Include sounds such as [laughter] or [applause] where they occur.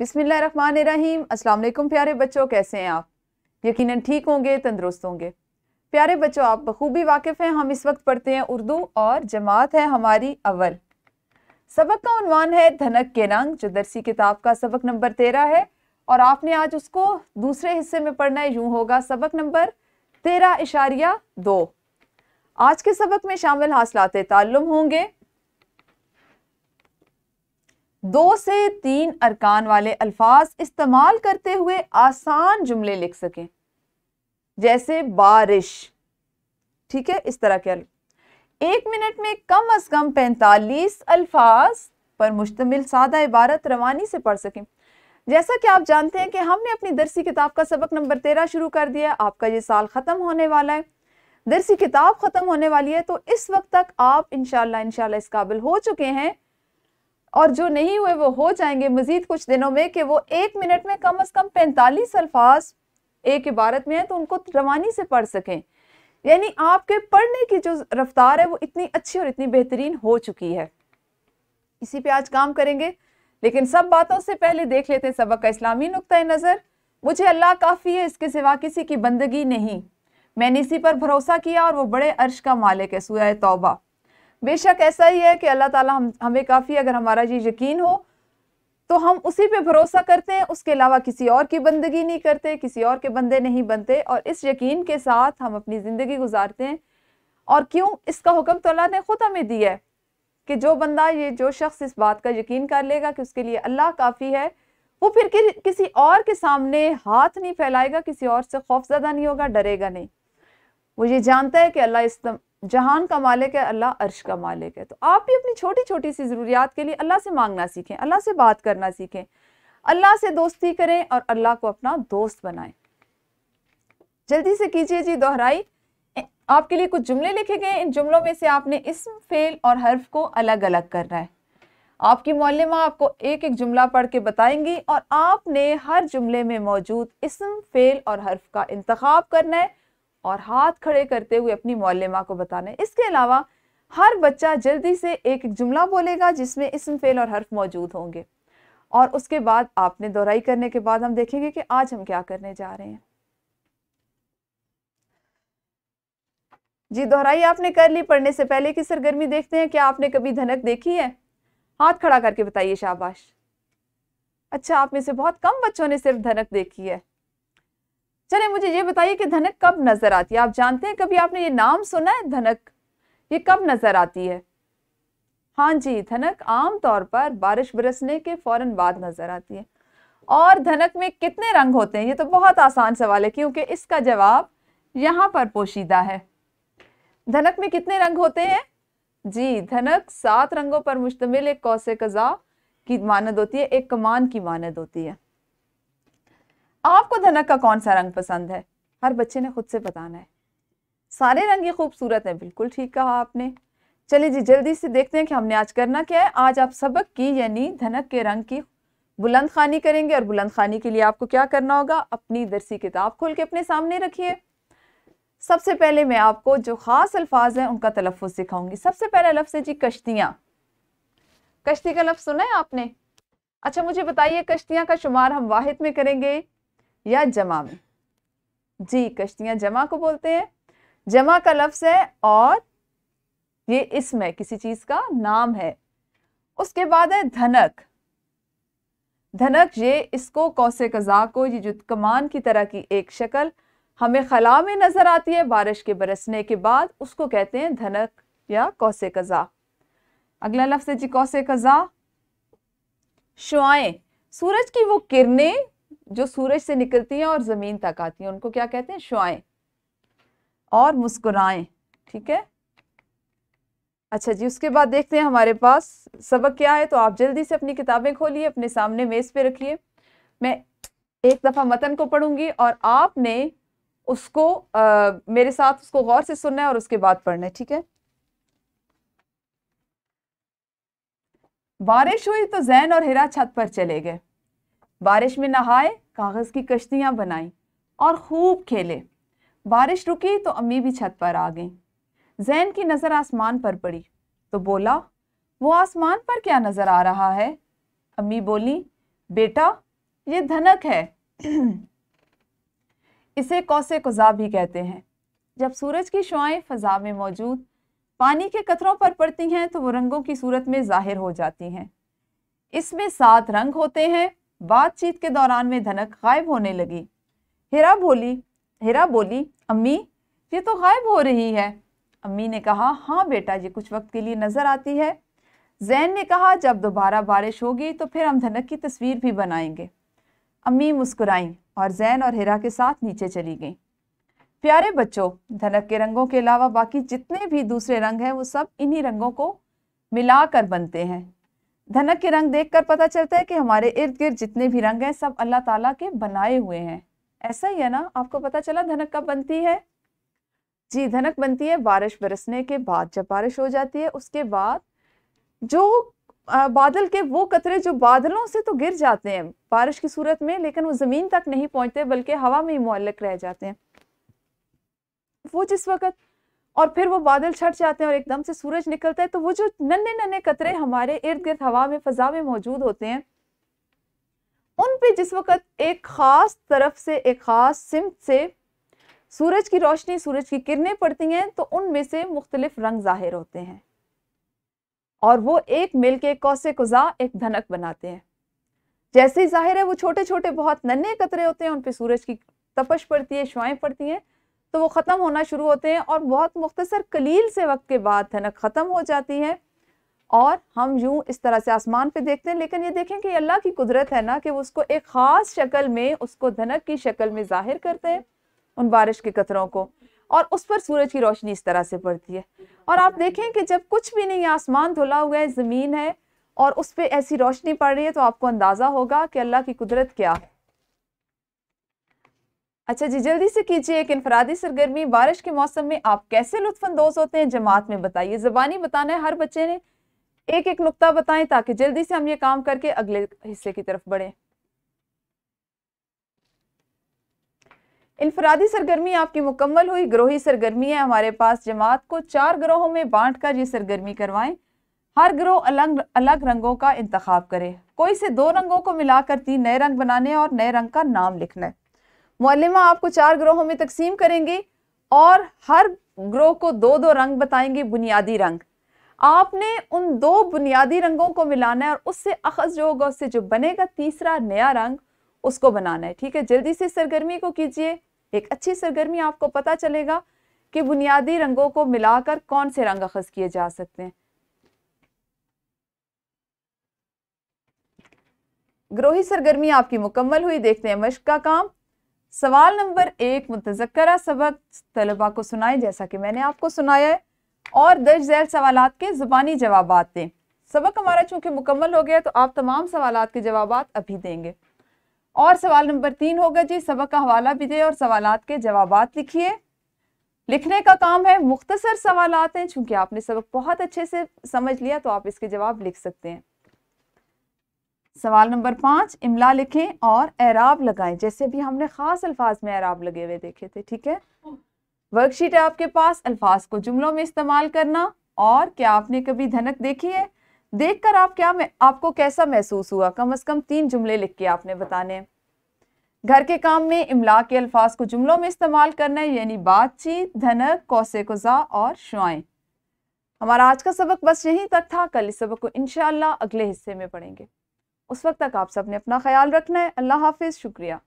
बिसमीम अस्सलाम वालेकुम प्यारे बच्चों कैसे हैं आप यकीनन ठीक होंगे तंदुरुस्त होंगे प्यारे बच्चों आप बखूबी वाकिफ़ हैं हम इस वक्त पढ़ते हैं उर्दू और जमात है हमारी अवल सबक का उनवान है धनक के रंग जो दरसी किताब का सबक नंबर तेरह है और आपने आज उसको दूसरे हिस्से में पढ़ना है यूँ होगा सबक नंबर तेरह इशारिया दो आज के सबक में शामिल हासिलात तालुम होंगे दो से तीन अरकान वाले अल्फाज इस्तेमाल करते हुए आसान जुमले लिख सकें जैसे बारिश ठीक है इस तरह के एक मिनट में कम अज कम पैंतालीस अल्फाज पर मुश्तमिल सादा इबारत रवानी से पढ़ सकें जैसा कि आप जानते हैं कि हमने अपनी दरसी किताब का सबक नंबर तेरह शुरू कर दिया आपका ये साल ख़त्म होने वाला है दरसी किताब ख़त्म होने वाली है तो इस वक्त तक आप इन इनशाला इस काबिल हो चुके हैं और जो नहीं हुए वो हो जाएंगे मज़ीद कुछ दिनों में कि वो एक मिनट में कम अज़ कम पैंतालीस अल्फाज एक इबारत में है तो उनको रवानी से पढ़ सकें यानी आपके पढ़ने की जो रफ्तार है वो इतनी अच्छी और इतनी बेहतरीन हो चुकी है इसी पे आज काम करेंगे लेकिन सब बातों से पहले देख लेते हैं सबक का इस्लामी नुकता नज़र मुझे अल्लाह काफ़ी है इसके सिवा किसी की बंदगी नहीं मैंने इसी पर भरोसा किया और वो बड़े अर्श का मालिक है सूर्य तोबा बेशक ऐसा ही है कि अल्लाह ताला हम हमें काफ़ी अगर हमारा ये यकीन हो तो हम उसी पे भरोसा करते हैं उसके अलावा किसी और की बंदगी नहीं करते किसी और के बंदे नहीं बनते और इस यकीन के साथ हम अपनी ज़िंदगी गुजारते हैं और क्यों इसका हुक्म तो अल्लाह ने ख़ुद हमें दिया है कि जो बंदा ये जो शख्स इस बात का यकीन कर लेगा कि उसके लिए अल्लाह काफ़ी है वो फिर कि, किसी और के सामने हाथ नहीं फैलाएगा किसी और से खौफजदा नहीं होगा डरेगा नहीं वो ये जानता है कि अल्लाह इस जहान का मालिक है अल्लाह अर्श का मालिक है तो आप भी अपनी छोटी छोटी सी ज़रूरियात के लिए अल्लाह से मांगना सीखें अल्लाह से बात करना सीखें अल्लाह से दोस्ती करें और अल्लाह को अपना दोस्त बनाएं जल्दी से कीजिए जी दोहराई आपके लिए कुछ जुमले लिखे गए इन जुमलों में से आपने इसम फेल और हर्फ को अलग अलग करना है आपकी मौलिमा आपको एक एक जुमला पढ़ के बताएंगी और आपने हर जुमले में मौजूद इसम फेल और हर्फ का इंतखब करना है और हाथ खड़े करते हुए अपनी मौलमा को बताना है इसके अलावा हर बच्चा जल्दी से एक एक जुमला बोलेगा जिसमें इसम फेल और हर्फ मौजूद होंगे और उसके बाद आपने दोहराई करने के बाद हम देखेंगे कि आज हम क्या करने जा रहे हैं जी दोहराई आपने कर ली पढ़ने से पहले की सरगर्मी देखते हैं क्या आपने कभी धनक देखी है हाथ खड़ा करके बताइए शाबाश अच्छा आप में से बहुत कम बच्चों ने सिर्फ धनक देखी है चले मुझे ये बताइए कि धनक कब नजर आती है आप जानते हैं कभी आपने ये नाम सुना है धनक ये कब नजर आती है हाँ जी धनक आमतौर पर बारिश बरसने के फौरन बाद नजर आती है और धनक में कितने रंग होते हैं ये तो बहुत आसान सवाल है क्योंकि इसका जवाब यहाँ पर पोशीदा है धनक में कितने रंग होते हैं जी धनक सात रंगों पर मुश्तमिल एक कौसे कजा की मानद होती है एक कमान की मानद होती है आपको धनक का कौन सा रंग पसंद है हर बच्चे ने खुद से बताना है सारे रंग ही खूबसूरत हैं बिल्कुल ठीक कहा आपने चलिए जी जल्दी से देखते हैं कि हमने आज करना क्या है आज आप सबक की यानी धनक के रंग की बुलंद खानी करेंगे और बुलंद खानी के लिए आपको क्या करना होगा अपनी दरसी किताब खोल के अपने सामने रखिए सबसे पहले मैं आपको जो ख़ास अल्फाज हैं उनका तलफ़ सिखाऊंगी सबसे पहला लफ्ज़ है जी कश्तियाँ कश्ती का लफ्ज़ सुना है आपने अच्छा मुझे बताइए कश्तियाँ का शुमार हम वाहिद में करेंगे या जमा में जी कश्तियां जमा को बोलते हैं जमा का लफ्ज़ है और ये इसमें किसी चीज़ का नाम है उसके बाद है धनक धनक ये इसको कौसे कज़ा को ये जो कमान की तरह की एक शक्ल हमें खला में नज़र आती है बारिश के बरसने के बाद उसको कहते हैं धनक या कौसे कज़ा अगला लफ्ज़ है जी कौसे कज़ा शुआएं सूरज की वो किरणें जो सूरज से निकलती हैं और ज़मीन तक आती हैं उनको क्या कहते हैं शुआएं और मुस्कुराएं ठीक है अच्छा जी उसके बाद देखते हैं हमारे पास सबक क्या है तो आप जल्दी से अपनी किताबें खोलिए अपने सामने मेज़ पे रखिए मैं एक दफ़ा मतन को पढ़ूंगी और आपने उसको आ, मेरे साथ उसको गौर से सुनना है और उसके बाद पढ़ना है ठीक है बारिश हुई तो जैन और हिरा छत पर चले गए बारिश में नहाए कागज़ की कश्तियाँ बनाई और खूब खेले बारिश रुकी तो अम्मी भी छत पर आ गई जैन की नज़र आसमान पर पड़ी तो बोला वो आसमान पर क्या नज़र आ रहा है अम्मी बोली बेटा ये धनक है [clears throat] इसे कौसे कुजा भी कहते हैं जब सूरज की शुआएं फ़जा में मौजूद पानी के कतरों पर पड़ती हैं तो वो रंगों की सूरत में ज़ाहिर हो जाती हैं इसमें सात रंग होते हैं बातचीत के दौरान वे धनक गायब होने लगी हिरा बोली हिरा बोली अम्मी ये तो गायब हो रही है अम्मी ने कहा हाँ बेटा ये कुछ वक्त के लिए नज़र आती है जैन ने कहा जब दोबारा बारिश होगी तो फिर हम धनक की तस्वीर भी बनाएंगे अम्मी मुस्कुराई और जैन और हिरा के साथ नीचे चली गई प्यारे बच्चों धनक के रंगों के अलावा बाकी जितने भी दूसरे रंग हैं वो सब इन्हीं रंगों को मिलाकर बनते हैं धनक के रंग देखकर पता चलता है कि हमारे इर्द गिर्द जितने भी रंग हैं सब अल्लाह ताला के बनाए हुए हैं ऐसा ही है ना आपको पता चला धनक कब बनती है जी धनक बनती है बारिश बरसने के बाद जब बारिश हो जाती है उसके बाद जो बादल के वो कतरे जो बादलों से तो गिर जाते हैं बारिश की सूरत में लेकिन वो ज़मीन तक नहीं पहुंचते बल्कि हवा में ही मुल्लक रह जाते हैं वो जिस वक्त और फिर वो बादल छट जाते हैं और एकदम से सूरज निकलता है तो वो जो नन्हे नन्हे कतरे हमारे इर्द गिर्द हवा में फजा में मौजूद होते हैं उन पे जिस वक्त एक ख़ास तरफ से एक ख़ास सिमत से सूरज की रोशनी सूरज की किरणें पड़ती हैं तो उनमें से मुख्तलिफ रंग ज़ाहिर होते हैं और वो एक मिल के कौसे कुजा एक धनक बनाते हैं जैसे ही जाहिर है वो छोटे छोटे बहुत नन्हे कतरे होते हैं उन पे सूरज की तपश पड़ती है श्वाएं पड़ती हैं तो वो ख़त्म होना शुरू होते हैं और बहुत मुख्तसर कलील से वक्त के बाद थनक ख़त्म हो जाती है और हम यूँ इस तरह से आसमान पे देखते हैं लेकिन ये देखें कि अल्लाह की कुदरत है ना कि वो उसको एक ख़ास शक्ल में उसको धनक की शक्ल में ज़ाहिर करते हैं उन बारिश के कतरों को और उस पर सूरज की रोशनी इस तरह से पड़ती है और आप देखें कि जब कुछ भी नहीं आसमान धुला हुआ है ज़मीन है और उस पर ऐसी रोशनी पड़ रही है तो आपको अंदाज़ा होगा कि अल्लाह की कुदरत क्या है अच्छा जी जल्दी से कीजिए एक इनफरादी सरगर्मी बारिश के मौसम में आप कैसे अंदोज होते हैं जमात में बताइए ज़बानी बताना है हर बच्चे ने एक एक नुकता बताएं ताकि जल्दी से हम ये काम करके अगले हिस्से की तरफ बढ़े इनफरादी सरगर्मी आपकी मुकम्मल हुई ग्रोही सरगर्मी है हमारे पास जमात को चार ग्रोहों में बांट कर ये सरगर्मी करवाएं हर ग्रोह अलग अलग रंगों का इंतखाब करे कोई से दो रंगों को मिलाकर तीन नए रंग बनाने और नए रंग का नाम लिखना है मौलिमा आपको चार ग्रोहों में तकसीम करेंगे और हर ग्रोह को दो दो रंग बताएंगे बुनियादी रंग आपने उन दो बुनियादी रंगों को मिलाना है और उससे अखज जो होगा उससे जो बनेगा तीसरा नया रंग उसको बनाना है ठीक है जल्दी से सरगर्मी को कीजिए एक अच्छी सरगर्मी आपको पता चलेगा कि बुनियादी रंगों को मिलाकर कौन से रंग अखज किए जा सकते हैं ग्रोही सरगर्मी आपकी मुकम्मल हुई देखते हैं मश्क का काम सवाल नंबर एक मुतजकर सबक तलबा को सुनाए जैसा कि मैंने आपको सुनाया है और दर्ज झैल सवाल के जुबानी जवाब दें सबक हमारा चूंकि मुकम्मल हो गया तो आप तमाम सवाल के जवाब अभी देंगे और सवाल नंबर तीन होगा जी सबक का हवाला भी दें और सवाल के जवाब लिखिए लिखने का काम है मुख्तसर सवाल हैं चूंकि आपने सबक बहुत अच्छे से समझ लिया तो आप इसके जवाब लिख सकते हैं सवाल नंबर पाँच इमला लिखें और एराब लगाएं जैसे भी हमने ख़ास अल्फाज में एराब लगे हुए देखे थे ठीक है वर्कशीट है आपके पास अल्फाज को जुमलों में इस्तेमाल करना और क्या आपने कभी धनक देखी है देखकर आप क्या आपको कैसा महसूस हुआ कम अज़ कम तीन जुमले लिख के आपने बताने घर के काम में इमला के अल्फाज को जुमलों में इस्तेमाल करना है यानी बातचीत धनक कौसे कुजा और शुआएं हमारा आज का सबक बस यहीं तक था कल इस सबक को इन अगले हिस्से में पढ़ेंगे उस वक्त तक आप सब ने अपना ख्याल रखना है अल्लाह हाफिज़ शुक्रिया